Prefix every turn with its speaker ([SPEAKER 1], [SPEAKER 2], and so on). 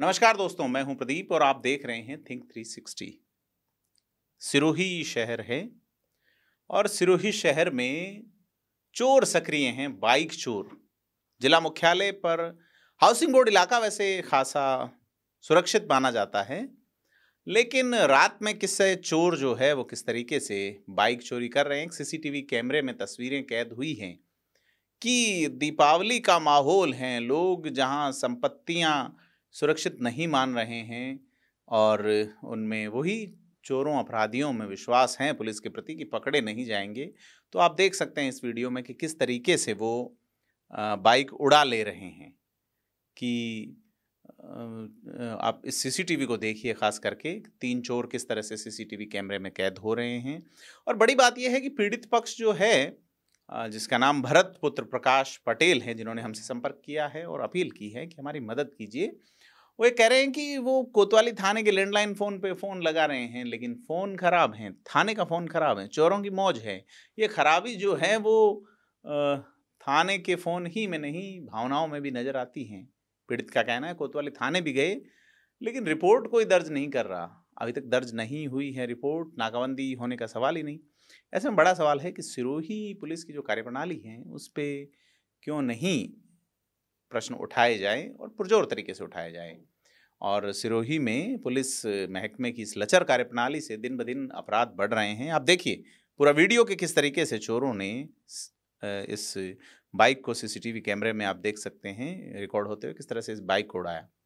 [SPEAKER 1] नमस्कार दोस्तों मैं हूं प्रदीप और आप देख रहे हैं थिंक 360 सिरोही शहर है और सिरोही शहर में चोर सक्रिय हैं बाइक चोर जिला मुख्यालय पर हाउसिंग बोर्ड इलाका वैसे खासा सुरक्षित माना जाता है लेकिन रात में किससे चोर जो है वो किस तरीके से बाइक चोरी कर रहे हैं सीसीटीवी कैमरे में तस्वीरें कैद हुई हैं कि दीपावली का माहौल है लोग जहां संपत्तियां सुरक्षित नहीं मान रहे हैं और उनमें वही चोरों अपराधियों में विश्वास हैं पुलिस के प्रति कि पकड़े नहीं जाएंगे तो आप देख सकते हैं इस वीडियो में कि किस तरीके से वो बाइक उड़ा ले रहे हैं कि आप इस सीसीटीवी को देखिए खास करके तीन चोर किस तरह से सीसीटीवी कैमरे में कैद हो रहे हैं और बड़ी बात यह है कि पीड़ित पक्ष जो है जिसका नाम भरत पुत्र प्रकाश पटेल हैं जिन्होंने हमसे संपर्क किया है और अपील की है कि हमारी मदद कीजिए वो ये कह रहे हैं कि वो कोतवाली थाने के लैंडलाइन फ़ोन पे फ़ोन लगा रहे हैं लेकिन फ़ोन ख़राब हैं थाने का फ़ोन ख़राब है चोरों की मौज है ये खराबी जो है वो थाने के फ़ोन ही में नहीं भावनाओं में भी नज़र आती हैं पीड़ित का कहना है कोतवाली थाने भी गए लेकिन रिपोर्ट कोई दर्ज नहीं कर रहा अभी तक दर्ज नहीं हुई है रिपोर्ट नाकाबंदी होने का सवाल ही नहीं ऐसे में बड़ा सवाल है कि सिरोही पुलिस की जो कार्यप्रणाली है उस पर क्यों नहीं प्रश्न उठाए जाएँ और पुरजोर तरीके से उठाए जाएँ और सिरोही में पुलिस महकमे की इस लचर कार्यप्रणाली से दिन ब दिन अपराध बढ़ रहे हैं आप देखिए पूरा वीडियो के किस तरीके से चोरों ने इस बाइक को सीसीटीवी कैमरे में आप देख सकते हैं रिकॉर्ड होते हुए किस तरह से इस बाइक को उड़ाया